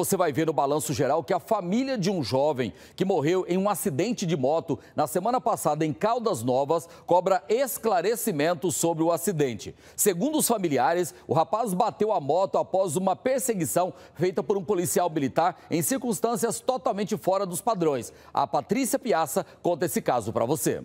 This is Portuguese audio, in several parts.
Você vai ver no balanço geral que a família de um jovem que morreu em um acidente de moto na semana passada em Caldas Novas cobra esclarecimento sobre o acidente. Segundo os familiares, o rapaz bateu a moto após uma perseguição feita por um policial militar em circunstâncias totalmente fora dos padrões. A Patrícia Piaça conta esse caso para você.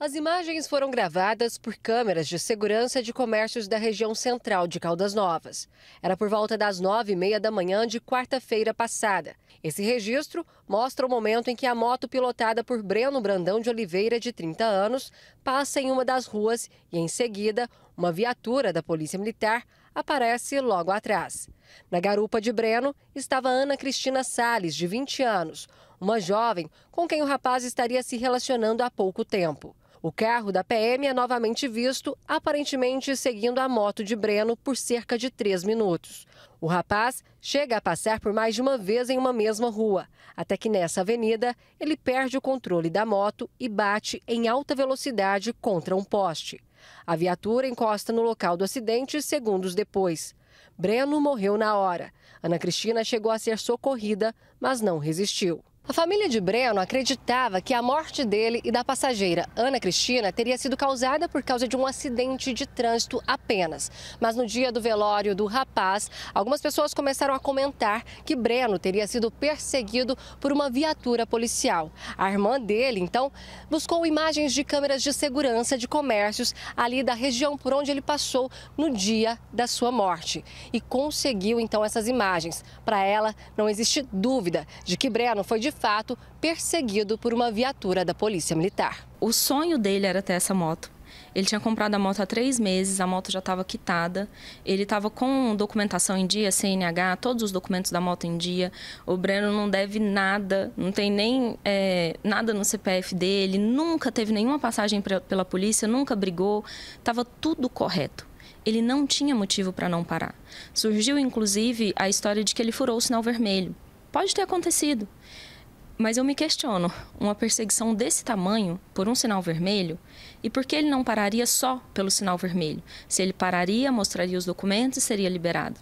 As imagens foram gravadas por câmeras de segurança de comércios da região central de Caldas Novas. Era por volta das nove e meia da manhã de quarta-feira passada. Esse registro mostra o momento em que a moto pilotada por Breno Brandão de Oliveira, de 30 anos, passa em uma das ruas e, em seguida, uma viatura da Polícia Militar aparece logo atrás. Na garupa de Breno estava Ana Cristina Sales, de 20 anos, uma jovem com quem o rapaz estaria se relacionando há pouco tempo. O carro da PM é novamente visto, aparentemente seguindo a moto de Breno por cerca de três minutos. O rapaz chega a passar por mais de uma vez em uma mesma rua, até que nessa avenida ele perde o controle da moto e bate em alta velocidade contra um poste. A viatura encosta no local do acidente segundos depois. Breno morreu na hora. Ana Cristina chegou a ser socorrida, mas não resistiu. A família de Breno acreditava que a morte dele e da passageira Ana Cristina teria sido causada por causa de um acidente de trânsito apenas. Mas no dia do velório do rapaz, algumas pessoas começaram a comentar que Breno teria sido perseguido por uma viatura policial. A irmã dele, então, buscou imagens de câmeras de segurança de comércios ali da região por onde ele passou no dia da sua morte e conseguiu então essas imagens. Para ela, não existe dúvida de que Breno foi de fato perseguido por uma viatura da Polícia Militar. O sonho dele era ter essa moto. Ele tinha comprado a moto há três meses, a moto já estava quitada. Ele estava com documentação em dia, CNH, todos os documentos da moto em dia. O Breno não deve nada, não tem nem é, nada no CPF dele, nunca teve nenhuma passagem pra, pela polícia, nunca brigou. Estava tudo correto. Ele não tinha motivo para não parar. Surgiu, inclusive, a história de que ele furou o sinal vermelho. Pode ter acontecido. Mas eu me questiono: uma perseguição desse tamanho por um sinal vermelho? E por que ele não pararia só pelo sinal vermelho? Se ele pararia, mostraria os documentos e seria liberado.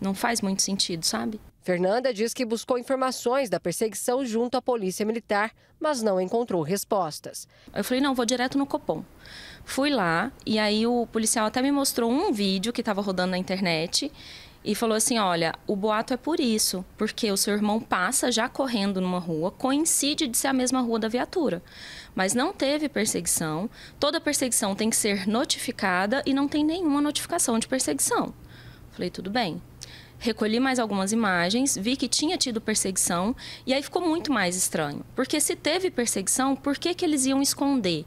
Não faz muito sentido, sabe? Fernanda diz que buscou informações da perseguição junto à Polícia Militar, mas não encontrou respostas. Eu falei: não, vou direto no Copom. Fui lá e aí o policial até me mostrou um vídeo que estava rodando na internet e falou assim: Olha, o boato é por isso, porque o seu irmão passa já correndo numa rua, coincide de ser a mesma rua da viatura. Mas não teve perseguição, toda perseguição tem que ser notificada e não tem nenhuma notificação de perseguição. Falei: Tudo bem. Recolhi mais algumas imagens, vi que tinha tido perseguição e aí ficou muito mais estranho. Porque se teve perseguição, por que, que eles iam esconder?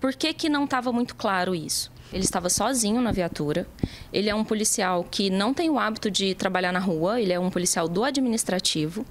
Por que, que não estava muito claro isso? Ele estava sozinho na viatura. Ele é um policial que não tem o hábito de trabalhar na rua, ele é um policial do administrativo.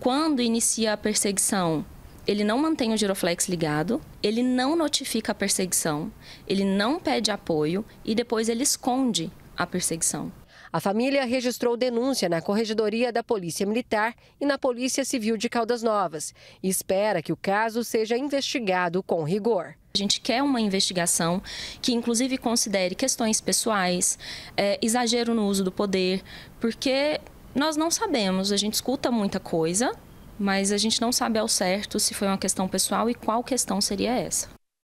Quando inicia a perseguição, ele não mantém o giroflex ligado, ele não notifica a perseguição, ele não pede apoio e depois ele esconde a perseguição. A família registrou denúncia na Corregedoria da Polícia Militar e na Polícia Civil de Caldas Novas e espera que o caso seja investigado com rigor. A gente quer uma investigação que, inclusive, considere questões pessoais, é, exagero no uso do poder, porque nós não sabemos, a gente escuta muita coisa, mas a gente não sabe ao certo se foi uma questão pessoal e qual questão seria essa.